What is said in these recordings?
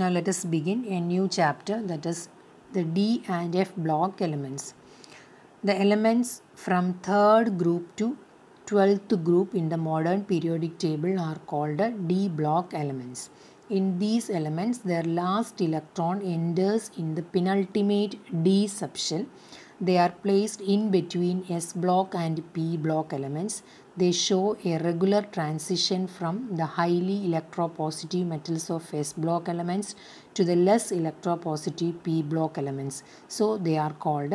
Now let us begin a new chapter that is the D and F block elements. The elements from third group to 12th group in the modern periodic table are called D block elements. In these elements, their last electron enters in the penultimate D subshell. They are placed in between S block and P block elements. They show a regular transition from the highly electropositive metals of S block elements to the less electropositive P block elements. So they are called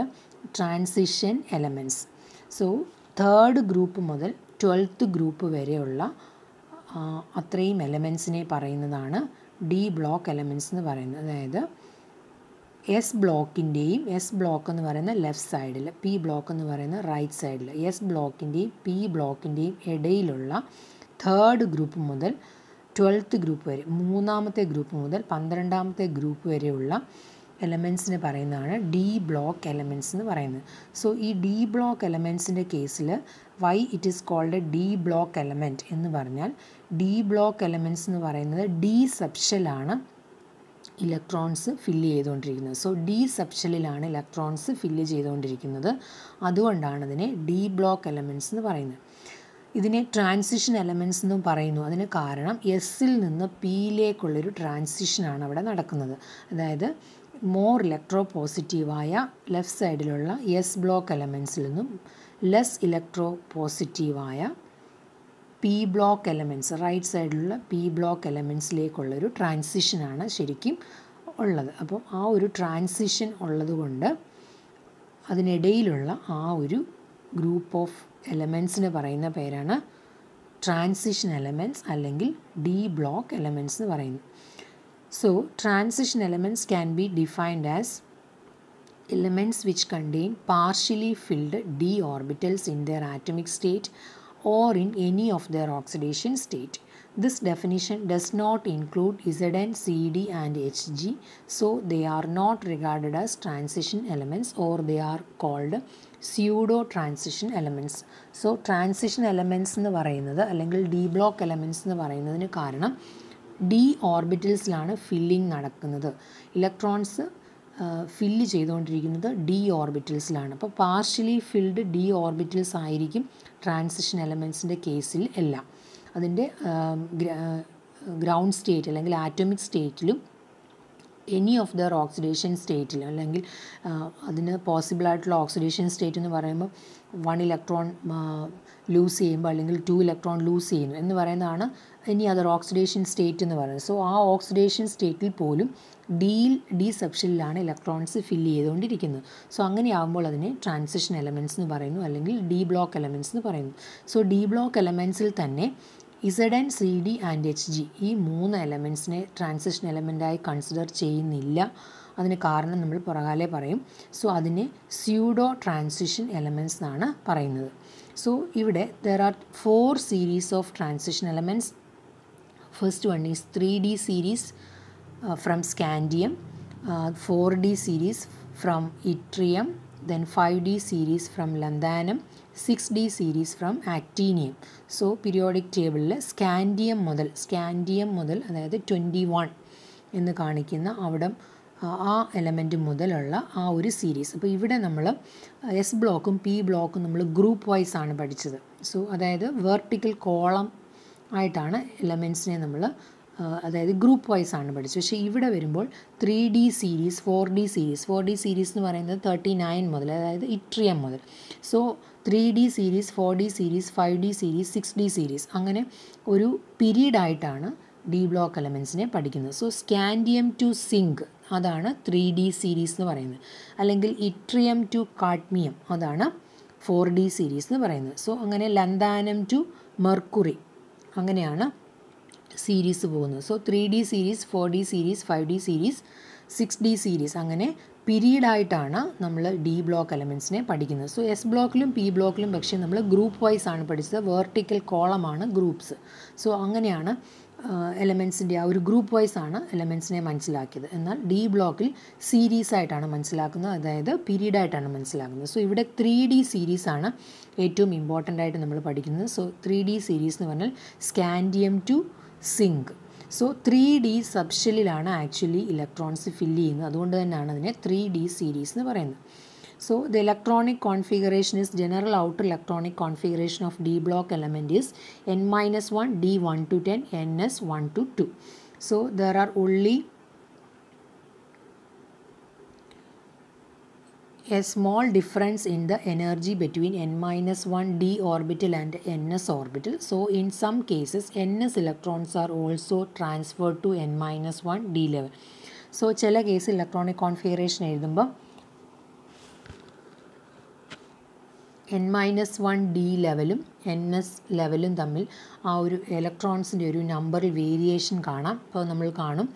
transition elements. So third group group മുതൽ twelfth group വരെയുള്ള അത്രയും എലമെൻസിനെ പറയുന്നതാണ് D block elements എന്ന് പറയുന്നത് അതായത് S ബ്ലോക്കിൻ്റെയും S block എന്ന് പറയുന്ന left സൈഡിൽ പി ബ്ലോക്ക് എന്ന് പറയുന്ന റൈറ്റ് സൈഡിൽ എസ് ബ്ലോക്കിൻ്റെയും പി ബ്ലോക്കിൻ്റെയും ഇടയിലുള്ള തേർഡ് ഗ്രൂപ്പ് മുതൽ ട്വൽത്ത് ഗ്രൂപ്പ് വരെ മൂന്നാമത്തെ ഗ്രൂപ്പ് മുതൽ പന്ത്രണ്ടാമത്തെ ഗ്രൂപ്പ് വരെയുള്ള എലമെൻസിന് പറയുന്നതാണ് ഡി ബ്ലോക്ക് എലമെൻസ് എന്ന് പറയുന്നത് സോ ഈ ഡി ബ്ലോക്ക് എലമെൻസിൻ്റെ കേസിൽ why it is called D block element എന്ന് പറഞ്ഞാൽ ഡി ബ്ലോക്ക് എലമെൻസ് എന്ന് പറയുന്നത് ഡി സെപ്ഷലാണ് ഇലക്ട്രോൺസ് ഫില്ല് ചെയ്തുകൊണ്ടിരിക്കുന്നത് സോ ഡി സെപ്ഷനിലാണ് ഇലക്ട്രോൺസ് ഫില്ല് ചെയ്തുകൊണ്ടിരിക്കുന്നത് അതുകൊണ്ടാണ് അതിനെ ഡി ബ്ലോക്ക് എലമെൻറ്റ്സ് എന്ന് പറയുന്നത് ഇതിനെ ട്രാൻസിഷൻ എലമെൻറ്റ്സ് എന്നും പറയുന്നു അതിന് കാരണം എസ്സിൽ നിന്ന് പിയിലേക്കുള്ളൊരു ട്രാൻസിഷനാണ് അവിടെ നടക്കുന്നത് അതായത് മോർ ഇലക്ട്രോ പോസിറ്റീവായ ലെഫ്റ്റ് സൈഡിലുള്ള എസ് ബ്ലോക്ക് എലമെൻസിൽ നിന്നും ലെസ് ഇലക്ട്രോ പോസിറ്റീവായ പി ബ്ലോക്ക് എലമെൻറ്റ്സ് റൈറ്റ് സൈഡിലുള്ള പി ബ്ലോക്ക് എലമെൻറ്റ്സിലേക്കുള്ളൊരു ട്രാൻസിഷനാണ് ശരിക്കും ഉള്ളത് അപ്പം ആ ഒരു ട്രാൻസിഷൻ ഉള്ളതുകൊണ്ട് അതിനിടയിലുള്ള ആ ഒരു ഗ്രൂപ്പ് ഓഫ് എലമെൻസിന് പറയുന്ന പേരാണ് ട്രാൻസിഷൻ എലമെൻറ്റ്സ് അല്ലെങ്കിൽ ഡി ബ്ലോക്ക് എലമെൻറ്റ്സ് എന്ന് പറയുന്നത് so transition elements can be defined as elements which contain partially filled D orbitals in their atomic state or in any of their oxidation state. This definition does not include Zn, Cd and Hg so they are not regarded as transition elements or they are called pseudo transition elements. So transition elements എന്ന് പറയുന്നത് അല്ലെങ്കിൽ D block elements എന്ന് പറയുന്നതിന് കാരണം D ഓർബിറ്റൽസിലാണ് filling നടക്കുന്നത് electrons fill ചെയ്തുകൊണ്ടിരിക്കുന്നത് D ഓർബിറ്റൽസിലാണ് അപ്പോൾ പാർഷ്യലി ഫിൽഡ് ഡി ഓർബിറ്റൽസ് ആയിരിക്കും ട്രാൻസിഷൻ എലമെൻസിൻ്റെ കേസിൽ എല്ലാം അതിൻ്റെ ഗ്രൗണ്ട് സ്റ്റേറ്റ് അല്ലെങ്കിൽ ആറ്റോമിക് സ്റ്റേറ്റിലും എനി ഓഫ് ദർ ഓക്സിഡേഷൻ സ്റ്റേറ്റിൽ അല്ലെങ്കിൽ അതിന് ആയിട്ടുള്ള ഓക്സിഡേഷൻ സ്റ്റേറ്റ് എന്ന് പറയുമ്പോൾ വൺ ഇലക്ട്രോൺ ലൂസ് ചെയ്യുമ്പോൾ അല്ലെങ്കിൽ ടു ഇലക്ട്രോൺ ലൂസ് ചെയ്യുന്നു എന്ന് പറയുന്നതാണ് എനി അതർ ഓക്സിഡേഷൻ സ്റ്റേറ്റ് എന്ന് പറയുന്നത് സോ ആ ഓക്സിഡേഷൻ സ്റ്റേറ്റിൽ പോലും ഡിയിൽ ഡി സബ്ഷനിലാണ് ഇലക്ട്രോൺസ് ഫില്ല് ചെയ്തുകൊണ്ടിരിക്കുന്നത് സോ അങ്ങനെയാകുമ്പോൾ അതിനെ ട്രാൻസിഷൻ എലമെൻറ്റ്സ് എന്ന് പറയുന്നു അല്ലെങ്കിൽ ഡി ബ്ലോക്ക് എലമെൻറ്റ്സ് എന്ന് പറയുന്നു സോ ഡി ബ്ലോക്ക് എലമെൻറ്റ്സിൽ തന്നെ Z and C D and H G ഈ മൂന്ന് എലമെൻസിനെ ട്രാൻസിഷൻ എലമെൻ്റായി കൺസിഡർ ചെയ്യുന്നില്ല അതിന് കാരണം നമ്മൾ പുറകാലെ പറയും സോ അതിനെ സ്യൂഡോ ട്രാൻസിഷൻ എലമെൻസ് എന്നാണ് പറയുന്നത് സോ ഇവിടെ there are four series of transition elements first one is three D series from scandium four D series from yttrium then five D series from lanthanum six D series from actinium so periodic ടേബിളിൽ scandium മുതൽ scandium മുതൽ അതായത് twenty one എന്ന് കാണിക്കുന്ന അവിടം ആ element മുതലുള്ള ആ ഒരു സീരീസ് അപ്പോൾ ഇവിടെ നമ്മൾ എസ് ബ്ലോക്കും പി ബ്ലോക്കും നമ്മൾ ഗ്രൂപ്പ് വൈസ് ആണ് പഠിച്ചത് സോ അതായത് വെർട്ടിക്കൽ കോളം ആയിട്ടാണ് എലമെൻറ്റ്സിനെ നമ്മൾ അതായത് ഗ്രൂപ്പ് വൈസ് ആണ് പഠിച്ചത് പക്ഷേ ഇവിടെ വരുമ്പോൾ three D series four D series four D series എന്ന് പറയുന്നത് തേർട്ടി നയൻ മുതൽ അതായത് ഇട്രിയം മുതൽ so three D series four D series five D series six D series അങ്ങനെ ഒരു ആയിട്ടാണ് ഡി ബ്ലോക്ക് എലമെൻസിനെ പഠിക്കുന്നത് സോ സ്കാൻഡിയം ടു സിങ്ക് അതാണ് ത്രീ ഡി സീരീസ് എന്ന് പറയുന്നത് അല്ലെങ്കിൽ ഇട്രിയം ടു കാഡ്മിയം അതാണ് ഫോർ ഡി സീരീസ് എന്ന് പറയുന്നത് സോ അങ്ങനെ ലന്താനം ടു മെർക്കുറി അങ്ങനെയാണ് സീരീസ് പോകുന്നത് so three D series four D series five D series six D series അങ്ങനെ പിരീഡായിട്ടാണ് നമ്മൾ ഡി ബ്ലോക്ക് എലമെൻസിനെ പഠിക്കുന്നത് സോ എസ് ബ്ലോക്കിലും പി ബ്ലോക്കിലും പക്ഷേ നമ്മൾ ഗ്രൂപ്പ് വൈസ് ആണ് പഠിച്ചത് വേർട്ടിക്കൽ കോളമാണ് ഗ്രൂപ്പ്സ് സോ അങ്ങനെയാണ് എലമെൻസിൻ്റെ ആ ഒരു ഗ്രൂപ്പ് വൈസ് ആണ് എലമെൻസിനെ മനസ്സിലാക്കിയത് എന്നാൽ ഡി ബ്ലോക്കിൽ സീരീസ് ആയിട്ടാണ് മനസ്സിലാക്കുന്നത് അതായത് പീരീഡായിട്ടാണ് ആയിട്ടാണ് മനസ്സിലാക്കുന്നത് സോ ഇവിടെ ത്രീ ഡി സീരീസ് ആണ് ഏറ്റവും ഇമ്പോർട്ടൻ്റ് ആയിട്ട് നമ്മൾ പഠിക്കുന്നത് സോ ത്രീ ഡി സീരീസ് എന്ന് പറഞ്ഞാൽ scandium to zinc so three D സബ്ഷെല്ലിലാണ് ആക്ച്വലി ഇലക്ട്രോൺസ് ഫില്ല് ചെയ്യുന്നത് അതുകൊണ്ട് തന്നെയാണ് അതിനെ ത്രീ ഡി സീരീസ് എന്ന് പറയുന്നത് so the electronic configuration is general outer electronic configuration of D block element is N minus one D one to ten N S one to two so there are only a small difference in the energy between n minus 1 d orbital and ns orbital. So in some cases ns electrons are also transferred to n minus 1 d level. So ചില case electronic configuration എഴുതുമ്പോൾ N minus one D ലെവലും N S ലെവലും തമ്മിൽ ആ ഒരു ഇലക്ട്രോൺസിൻ്റെ ഒരു നമ്പറിൽ variation കാണാം അപ്പോൾ നമ്മൾ കാണും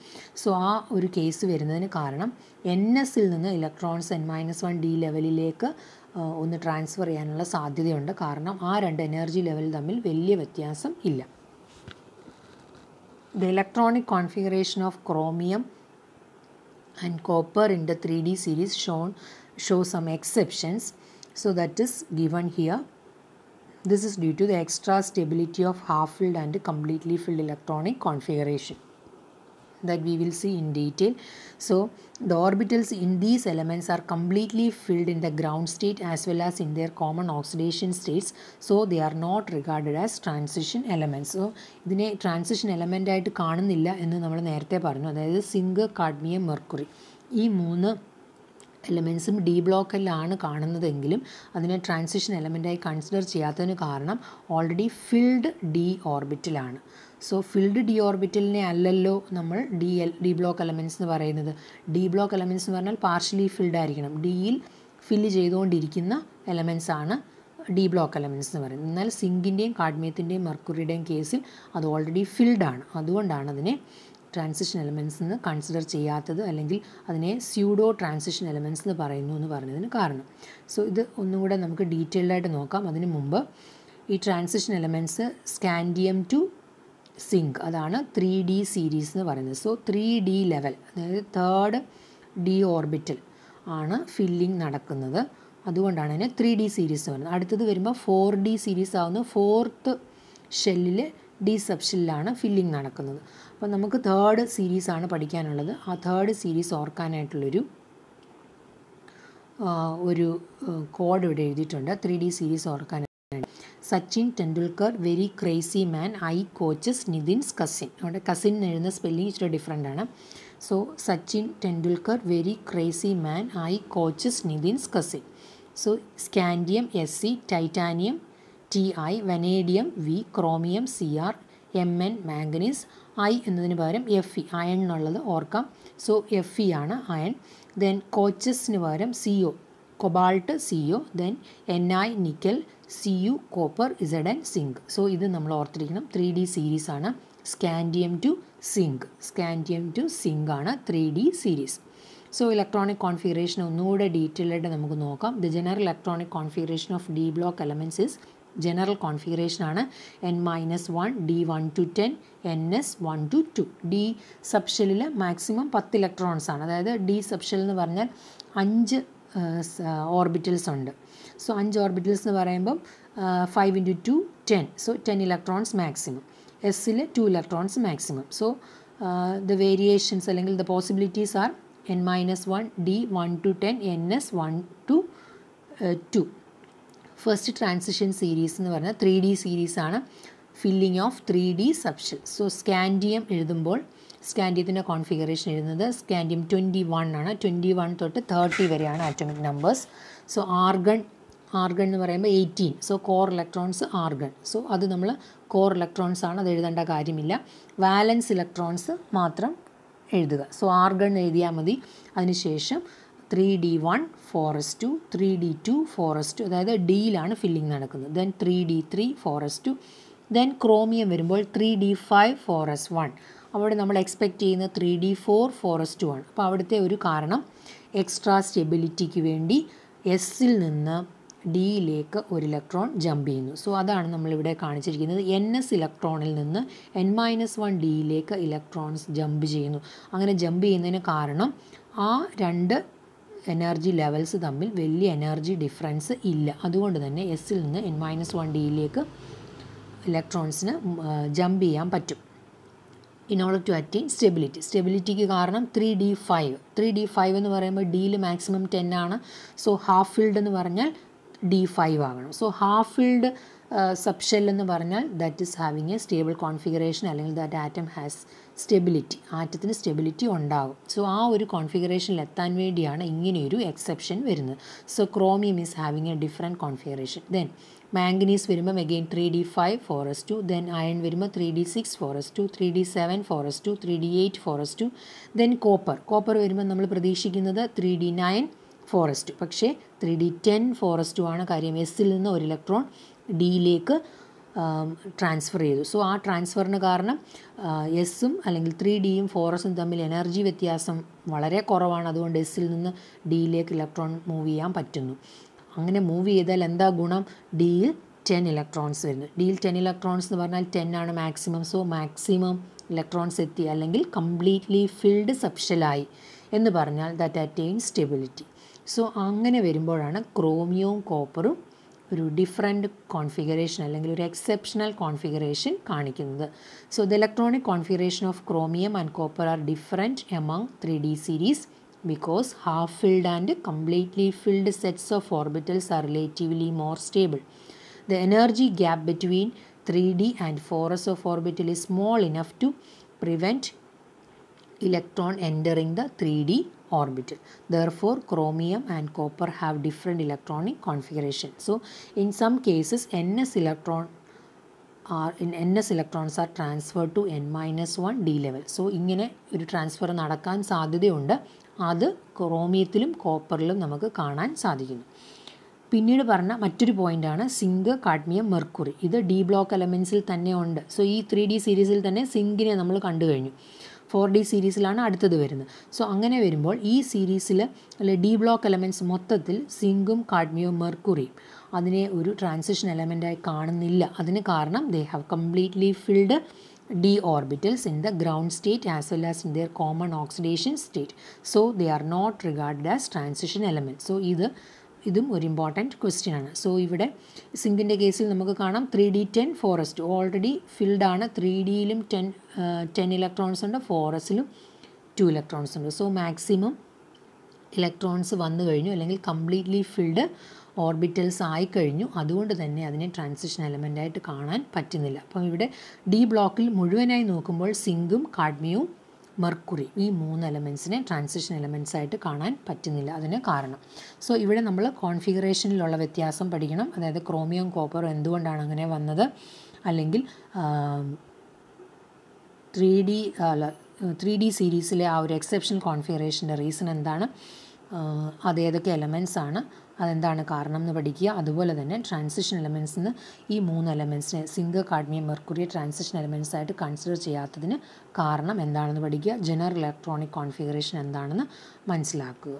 സോ ആ ഒരു കേസ് വരുന്നതിന് കാരണം എൻ എസ്സിൽ നിന്ന് electrons N minus one D ലെവലിലേക്ക് ഒന്ന് ട്രാൻസ്ഫർ ചെയ്യാനുള്ള സാധ്യതയുണ്ട് കാരണം ആ രണ്ട് എനർജി ലെവൽ തമ്മിൽ വലിയ വ്യത്യാസം ഇല്ല the electronic configuration of chromium and copper in the three D series shown show some exceptions So that is given here. This is due to the extra stability of half-filled and completely filled electronic configuration that we will see in detail. So the orbitals in these elements are completely filled in the ground state as well as in their common oxidation states. So they are not regarded as transition elements. So ഇതിനെ transition element ആയിട്ട് കാണുന്നില്ല എന്ന് നമ്മൾ നേരത്തെ പറഞ്ഞു അതായത് zinc cadmium mercury ഈ മൂന്ന് എലമെൻസും ഡി ബ്ലോക്കിലാണ് കാണുന്നതെങ്കിലും അതിനെ ട്രാൻസിഷൻ എലമെൻറ്റായി കൺസിഡർ ചെയ്യാത്തതിന് കാരണം ഓൾറെഡി ഫിൽഡ് ഡി ഓർബിറ്റിലാണ് സോ ഫിൽഡ് ഡി ഓർബിറ്റലിനെ അല്ലല്ലോ നമ്മൾ D L D block elements എന്ന് പറയുന്നത് ഡി ബ്ലോക്ക് എലമെൻസ് എന്ന് പറഞ്ഞാൽ പാർഷ്യലി ഫിൽഡ് ആയിരിക്കണം ഡിയിൽ ഫില്ല് ചെയ്തുകൊണ്ടിരിക്കുന്ന എലമെൻസ് ആണ് ഡി ബ്ലോക്ക് എലമെൻസ് എന്ന് പറയുന്നത് എന്നാൽ സിങ്കിൻ്റെയും കാഡ്മിയത്തിൻ്റെയും മെർക്കുറിയുടെയും കേസിൽ അത് ഓൾറെഡി ഫിൽഡ് ആണ് അതുകൊണ്ടാണ് അതിനെ ട്രാൻസിഷൻ എലമെൻസ് എന്ന് കൺസിഡർ ചെയ്യാത്തത് അല്ലെങ്കിൽ അതിനെ സ്യൂഡോ ട്രാൻസിഷൻ എലമെൻസ് എന്ന് പറയുന്നു എന്ന് പറഞ്ഞതിന് കാരണം സോ ഇത് ഒന്നുകൂടെ നമുക്ക് ഡീറ്റെയിൽഡായിട്ട് നോക്കാം അതിന് മുമ്പ് ഈ transition elements scandium to zinc അതാണ് ത്രീ ഡി സീരീസ് എന്ന് പറയുന്നത് സോ ത്രീ ഡി ലെവൽ അതായത് തേർഡ് ഡി ഓർബിറ്റൽ ആണ് ഫില്ലിംഗ് നടക്കുന്നത് അതുകൊണ്ടാണ് അതിനെ ത്രീ ഡി സീരീസ് പറയുന്നത് അടുത്തത് വരുമ്പോൾ ഫോർ ഡി സീരീസ് ആവുന്ന ഫോർത്ത് ഷെല്ലിൽ ഡി സബ്ഷെല്ലിലാണ് ഫില്ലിങ് ഫില്ലിംഗ് നടക്കുന്നത് അപ്പോൾ നമുക്ക് തേർഡ് സീരീസാണ് പഠിക്കാനുള്ളത് ആ തേർഡ് സീരീസ് ഓർക്കാനായിട്ടുള്ളൊരു ഒരു കോഡ് ഇവിടെ എഴുതിയിട്ടുണ്ട് ത്രീ ഡി സീരീസ് ഓർക്കാനായിട്ട് Sachin Tendulkar very crazy man I coaches Nitin's cousin അവിടെ കസിൻ എഴുതുന്ന സ്പെല്ലിംഗ് ഇച്ചിരി ഡിഫറെൻ്റ് ആണ് so Sachin Tendulkar very crazy man I coaches Nitin's cousin so scandium S C titanium T I vanadium V chromium C R M N manganese I എന്നതിന് പകരം F E iron എന്നുള്ളത് ഓർക്കാം so F E ആണ് iron then കോച്ചസിന് പകരം C O cobalt C O then N I nickel C U copper Z and zinc so ഇത് നമ്മൾ ഓർത്തിരിക്കണം ത്രീ ഡി സീരീസ് ആണ് scandium to zinc scandium to zinc ആണ് three D series so electronic configuration ഒന്നുകൂടെ detailed നമുക്ക് നോക്കാം the general electronic configuration of D block elements is general കോൺഫിഗറേഷനാണ് N minus one D one to ten N S one to two D സബ്ഷെല്ലിൽ maximum പത്ത് electrons ആണ് അതായത് D subshell എന്ന് പറഞ്ഞാൽ അഞ്ച് ഓർബിറ്റൽസ് ഉണ്ട് സോ അഞ്ച് ഓർബിറ്റൽസ് എന്ന് പറയുമ്പം five into two ten so ten electrons maximum എസ്സിൽ two electrons maximum so the variations അല്ലെങ്കിൽ the possibilities are N minus one D one to ten N S one to two first transition series എന്ന് പറഞ്ഞാൽ three D സീരീസാണ് filling of three D subshell so scandium എഴുതുമ്പോൾ സ്കാൻഡിയത്തിൻ്റെ configuration എഴുതുന്നത് scandium twenty one ആണ് twenty one തൊട്ട് thirty വരെയാണ് atomic numbers so argon argon എന്ന് പറയുമ്പോൾ eighteen so core electrons argon so അത് നമ്മൾ കോർ ഇലക്ട്രോൺസ് ആണ് അത് എഴുതേണ്ട കാര്യമില്ല വാലൻസ് ഇലക്ട്രോൺസ് മാത്രം എഴുതുക സോ ആർഗൺ എഴുതിയാൽ മതി അതിനുശേഷം three D one four two three D two four two അതായത് ഡിയിലാണ് ഫില്ലിംഗ് നടക്കുന്നത് then three D three four two then chromium വരുമ്പോൾ three D five four S one അവിടെ നമ്മൾ എക്സ്പെക്റ്റ് ചെയ്യുന്ന three D four four two ആണ് അപ്പോൾ അവിടുത്തെ ഒരു കാരണം എക്സ്ട്രാ സ്റ്റെബിലിറ്റിക്ക് വേണ്ടി എസ്സിൽ നിന്ന് ഡിയിലേക്ക് ഒരു ഇലക്ട്രോൺ ജമ്പ് ചെയ്യുന്നു സോ അതാണ് നമ്മളിവിടെ കാണിച്ചിരിക്കുന്നത് എൻ എസ് ഇലക്ട്രോണിൽ നിന്ന് എൻ മൈനസ് വൺ ഡിയിലേക്ക് ഇലക്ട്രോൺസ് ജമ്പ് ചെയ്യുന്നു അങ്ങനെ ജമ്പ് ചെയ്യുന്നതിന് കാരണം ആ രണ്ട് എനർജി ലെവൽസ് തമ്മിൽ വലിയ എനർജി ഡിഫറൻസ് ഇല്ല അതുകൊണ്ട് തന്നെ എസ്സിൽ നിന്ന് എൻ മൈനസ് വൺ ഡിയിലേക്ക് ഇലക്ട്രോൺസിന് ജമ്പ് ചെയ്യാൻ പറ്റും in order to attain stability സ്റ്റെബിലിറ്റിക്ക് കാരണം three D five three D five എന്ന് പറയുമ്പോൾ ഡിയിൽ മാക്സിമം ടെൻ ആണ് സോ ഹാഫ് ഫീൽഡ് എന്ന് പറഞ്ഞാൽ ഡി ഫൈവ് ആകണം സോ ഹാഫ് ഫീൽഡ് സബ്ഷെൽ എന്ന് പറഞ്ഞാൽ that is having a stable configuration അല്ലെങ്കിൽ ദാറ്റ് ആറ്റം ഹാസ് സ്റ്റെബിലിറ്റി ആറ്റത്തിന് സ്റ്റെബിലിറ്റി ഉണ്ടാകും സോ ആ ഒരു കോൺഫിഗറേഷനിൽ എത്താൻ വേണ്ടിയാണ് ഇങ്ങനെയൊരു എക്സെപ്ഷൻ വരുന്നത് so chromium is having a different configuration then manganese വരുമ്പം again three D five four S two then iron വരുമ്പോൾ three D six four S two three D seven four S two three D eight four S two then copper copper വരുമ്പോൾ നമ്മൾ പ്രതീക്ഷിക്കുന്നത് three D nine four S പക്ഷേ three D ten four S ആണ് കാര്യം എസ്സിൽ നിന്ന് ഒരു electron ഡിയിലേക്ക് ട്രാൻസ്ഫർ ചെയ്തു സോ ആ ട്രാൻസ്ഫറിന് കാരണം എസ്സും അല്ലെങ്കിൽ ത്രീ ഡിയും ഫോർ എസും തമ്മിൽ എനർജി വ്യത്യാസം വളരെ കുറവാണ് അതുകൊണ്ട് എസ്സിൽ നിന്ന് ഡിയിലേക്ക് ഇലക്ട്രോൺ മൂവ് ചെയ്യാൻ പറ്റുന്നു അങ്ങനെ മൂവ് ചെയ്താൽ എന്താ ഗുണം ഡിയിൽ ടെൻ ഇലക്ട്രോൺസ് വരുന്നു ഡിയിൽ ടെൻ ഇലക്ട്രോൺസ് എന്ന് പറഞ്ഞാൽ ടെൻ ആണ് മാക്സിമം സോ മാക്സിമം ഇലക്ട്രോൺസ് എത്തി അല്ലെങ്കിൽ കംപ്ലീറ്റ്ലി ഫിൽഡ് സബ്ഷലായി എന്ന് പറഞ്ഞാൽ ദാറ്റ് അറ്റെയിൻ സ്റ്റെബിലിറ്റി സോ അങ്ങനെ വരുമ്പോഴാണ് ക്രോമിയവും കോപ്പറും ഒരു different configuration അല്ലെങ്കിൽ ഒരു എക്സെപ്ഷണൽ കോൺഫിഗറേഷൻ കാണിക്കുന്നത് so the electronic configuration of chromium and copper are different among three D series because half filled and completely filled sets of orbitals are relatively more stable. The energy gap between 3d and 4s of orbital is small enough to prevent electron entering the 3d orbital. Therefore, chromium and copper have different electronic configuration. So, in some cases, ns electron are in ns electrons are transferred to N minus one D level so ഇങ്ങനെ ഒരു transfer നടക്കാൻ സാധ്യതയുണ്ട് അത് ക്രോമിയത്തിലും കോപ്പറിലും നമുക്ക് കാണാൻ സാധിക്കുന്നു പിന്നീട് പറഞ്ഞ മറ്റൊരു പോയിൻ്റാണ് സിങ്ക് കാഡ്മിയം മെർക്കുറി ഇത് ഡി ബ്ലോക്ക് എലമെൻസിൽ തന്നെ ഉണ്ട് സോ ഈ ത്രീ ഡി സീരീസിൽ തന്നെ സിങ്കിനെ നമ്മൾ കണ്ടു കഴിഞ്ഞു ഫോർ ഡി സീരീസിലാണ് അടുത്തത് വരുന്നത് സോ അങ്ങനെ വരുമ്പോൾ ഈ സീരീസിൽ അല്ലെ ഡി ബ്ലോക്ക് എലമെൻറ്റ്സ് മൊത്തത്തിൽ സിങ്കും കാഡ്മിയോ മെർക്കുറിയും അതിനെ ഒരു ട്രാൻസിഷൻ എലമെൻ്റായി കാണുന്നില്ല അതിന് കാരണം they have completely filled D orbitals in the ground state as well as in their common oxidation state so they are not regard as transition element so ഇത് ഇതും ഒരു important question ആണ് സോ ഇവിടെ സിങ്കിൻ്റെ കേസിൽ നമുക്ക് കാണാം three D ten four S already filled ആണ് three ഡിയിലും ടെൻ ടെൻ ഇലക്ട്രോൺസ് ഉണ്ട് ഫോറസ്റ്റിലും ടു ഇലക്ട്രോൺസ് ഉണ്ട് സോ മാക്സിമം ഇലക്ട്രോൺസ് വന്നു കഴിഞ്ഞു അല്ലെങ്കിൽ കംപ്ലീറ്റ്ലി ഫിൽഡ് ഓർബിറ്റൽസ് ആയി കഴിഞ്ഞു അതുകൊണ്ട് തന്നെ അതിനെ ട്രാൻസിഷൻ എലമെൻ്റായിട്ട് കാണാൻ പറ്റുന്നില്ല അപ്പം ഇവിടെ ഡി ബ്ലോക്കിൽ മുഴുവനായി നോക്കുമ്പോൾ സിങ്കും കാഡ്മിയും മെർക്കുറി ഈ മൂന്ന് എലമെൻസിനെ ട്രാൻസിഷൻ എലമെൻസ് ആയിട്ട് കാണാൻ പറ്റുന്നില്ല അതിന് കാരണം സോ ഇവിടെ നമ്മൾ കോൺഫിഗറേഷനിലുള്ള വ്യത്യാസം പഠിക്കണം അതായത് ക്രോമിയം കോപ്പർ എന്തുകൊണ്ടാണ് അങ്ങനെ വന്നത് അല്ലെങ്കിൽ ത്രീ ഡി അല്ല ത്രീ ഡി സീരീസിലെ ആ ഒരു എക്സെപ്ഷൻ കോൺഫിഗറേഷൻ്റെ റീസൺ എന്താണ് അത് ഏതൊക്കെ എലമെൻസ് ആണ് അതെന്താണ് കാരണം എന്ന് പഠിക്കുക അതുപോലെ തന്നെ ട്രാൻസിഷൻ എലമെൻസ് എന്ന് ഈ മൂന്ന് എലമെൻസിനെ zinc cadmium mercury transition elements ആയിട്ട് കൺസിഡർ ചെയ്യാത്തതിന് കാരണം എന്താണെന്ന് പഠിക്കുക ജനറൽ ഇലക്ട്രോണിക് കോൺഫിഗറേഷൻ എന്താണെന്ന് മനസ്സിലാക്കുക